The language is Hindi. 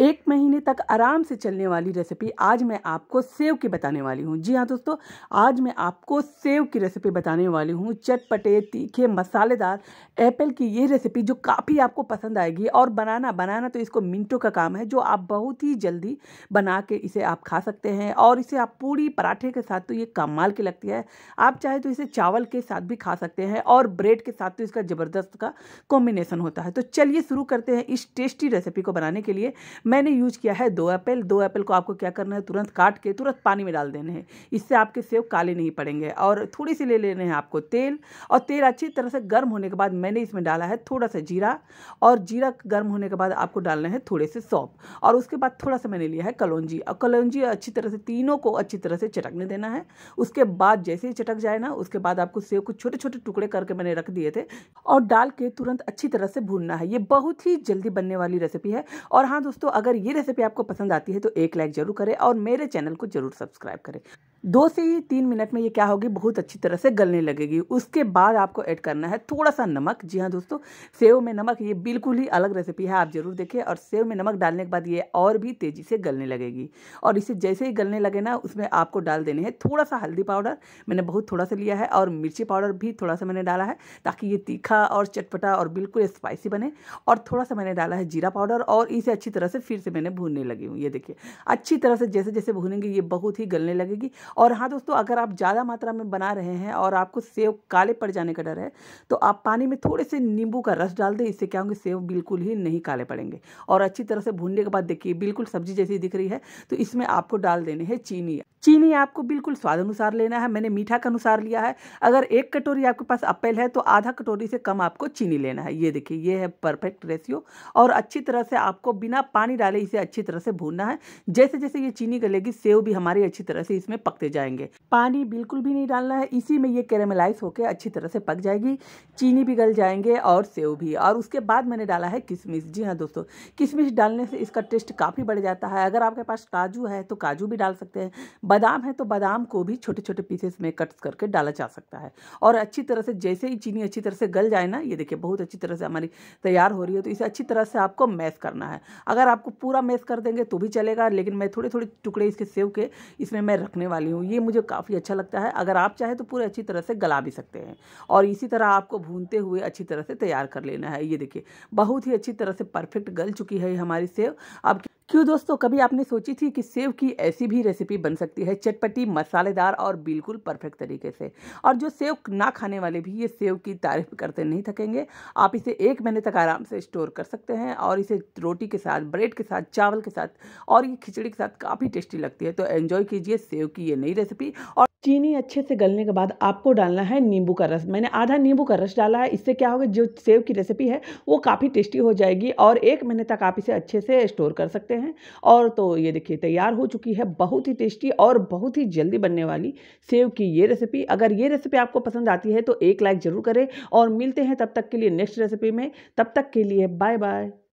एक महीने तक आराम से चलने वाली रेसिपी आज मैं आपको सेव की बताने वाली हूँ जी हाँ दोस्तों आज मैं आपको सेव की रेसिपी बताने वाली हूँ चटपटे तीखे मसालेदार एप्पल की ये रेसिपी जो काफ़ी आपको पसंद आएगी और बनाना बनाना तो इसको मिनटों का काम है जो आप बहुत ही जल्दी बना के इसे आप खा सकते हैं और इसे आप पूरी पराठे के साथ तो ये कमाल की लगती है आप चाहे तो इसे चावल के साथ भी खा सकते हैं और ब्रेड के साथ तो इसका ज़बरदस्त का कॉम्बिनेसन होता है तो चलिए शुरू करते हैं इस टेस्टी रेसिपी को बनाने के लिए मैंने यूज़ किया है दो एप्पल दो एप्पल को आपको क्या करना है तुरंत काट के तुरंत पानी में डाल देने हैं इससे आपके सेब काले नहीं पड़ेंगे और थोड़ी सी ले लेने हैं आपको तेल और तेल अच्छी तरह से गर्म होने के बाद मैंने इसमें डाला है थोड़ा सा जीरा और जीरा गर्म होने के बाद आपको डालना है थोड़े से सौंप और उसके बाद थोड़ा सा मैंने लिया है कलौजी और कलौजी अच्छी तरह से तीनों को अच्छी तरह से चटकने देना है उसके बाद जैसे ही चटक जाए ना उसके बाद आपको सेब को छोटे छोटे टुकड़े करके मैंने रख दिए थे और डाल के तुरंत अच्छी तरह से भूनना है ये बहुत ही जल्दी बनने वाली रेसिपी है और हाँ दोस्तों अगर ये रेसिपी आपको पसंद आती है तो एक लाइक जरूर करें और मेरे चैनल को जरूर सब्सक्राइब करें दो से ही तीन मिनट में ये क्या होगी बहुत अच्छी तरह से गलने लगेगी उसके बाद आपको ऐड करना है थोड़ा सा नमक जी हाँ दोस्तों सेव में नमक ये बिल्कुल ही अलग रेसिपी है आप ज़रूर देखें और सेव में नमक डालने के बाद ये और भी तेज़ी से गलने लगेगी और इसे जैसे ही गलने लगे ना उसमें आपको डाल देने हैं थोड़ा सा हल्दी पाउडर मैंने बहुत थोड़ा सा लिया है और मिर्ची पाउडर भी थोड़ा सा मैंने डाला है ताकि ये तीखा और चटपटा और बिल्कुल स्पाइसी बने और थोड़ा सा मैंने डाला है जीरा पाउडर और इसे अच्छी तरह से फिर से मैंने भूनने लगी हूँ ये देखिए अच्छी तरह से जैसे जैसे भूनेंगे ये बहुत ही गलने लगेगी और हाँ दोस्तों अगर आप ज़्यादा मात्रा में बना रहे हैं और आपको सेव काले पड़ जाने का डर है तो आप पानी में थोड़े से नींबू का रस डाल दें इससे क्या होंगे सेव बिल्कुल ही नहीं काले पड़ेंगे और अच्छी तरह से भूनने के बाद देखिए बिल्कुल सब्जी जैसी दिख रही है तो इसमें आपको डाल देने हैं चीनी चीनी आपको बिल्कुल स्वाद अनुसार लेना है मैंने मीठा का अनुसार लिया है अगर एक कटोरी आपके पास अपेल है तो आधा कटोरी से कम आपको चीनी लेना है ये देखिए ये है परफेक्ट रेशियो और अच्छी तरह से आपको बिना पानी डाले इसे अच्छी तरह से भूनना है जैसे जैसे ये चीनी गलेगी सेव भी हमारे अच्छी तरह से इसमें पकते जाएंगे पानी बिल्कुल भी नहीं डालना है इसी में ये कैरेमलाइज होकर अच्छी तरह से पक जाएगी चीनी भी गल जाएंगे और सेव भी और उसके बाद मैंने डाला है किशमिश जी हाँ दोस्तों किशमिश डालने से इसका टेस्ट काफ़ी बढ़ जाता है अगर आपके पास काजू है तो काजू भी डाल सकते हैं बादाम है तो बादाम को भी छोटे छोटे पीसेस में कट करके डाला जा सकता है और अच्छी तरह से जैसे ही चीनी अच्छी तरह से गल जाए ना ये देखिए बहुत अच्छी तरह से हमारी तैयार हो रही है तो इसे अच्छी तरह से आपको मैश करना है अगर आपको पूरा मेस कर देंगे तो भी चलेगा लेकिन मैं थोड़े थोड़े टुकड़े इसके सेव के इसमें मैं रखने वाली हूँ ये मुझे काफ़ी अच्छा लगता है अगर आप चाहें तो पूरे अच्छी तरह से गला भी सकते हैं और इसी तरह आपको भूनते हुए अच्छी तरह से तैयार कर लेना है ये देखिए बहुत ही अच्छी तरह से परफेक्ट गल चुकी है हमारी सेव अब क्यों दोस्तों कभी आपने सोची थी कि सेव की ऐसी भी रेसिपी बन सकती है चटपटी मसालेदार और बिल्कुल परफेक्ट तरीके से और जो सेव ना खाने वाले भी ये सेव की तारीफ करते नहीं थकेंगे आप इसे एक महीने तक आराम से स्टोर कर सकते हैं और इसे रोटी के साथ ब्रेड के साथ चावल के साथ और ये खिचड़ी के साथ काफ़ी टेस्टी लगती है तो एन्जॉय कीजिए सेव की ये नई रेसिपी और चीनी अच्छे से गलने के बाद आपको डालना है नींबू का रस मैंने आधा नींबू का रस डाला है इससे क्या होगा जो सेव की रेसिपी है वो काफ़ी टेस्टी हो जाएगी और एक महीने तक आप इसे अच्छे से स्टोर कर सकते हैं और तो ये देखिए तैयार हो चुकी है बहुत ही टेस्टी और बहुत ही जल्दी बनने वाली सेव की ये रेसिपी अगर ये रेसिपी आपको पसंद आती है तो एक लाइक ज़रूर करें और मिलते हैं तब तक के लिए नेक्स्ट रेसिपी में तब तक के लिए बाय बाय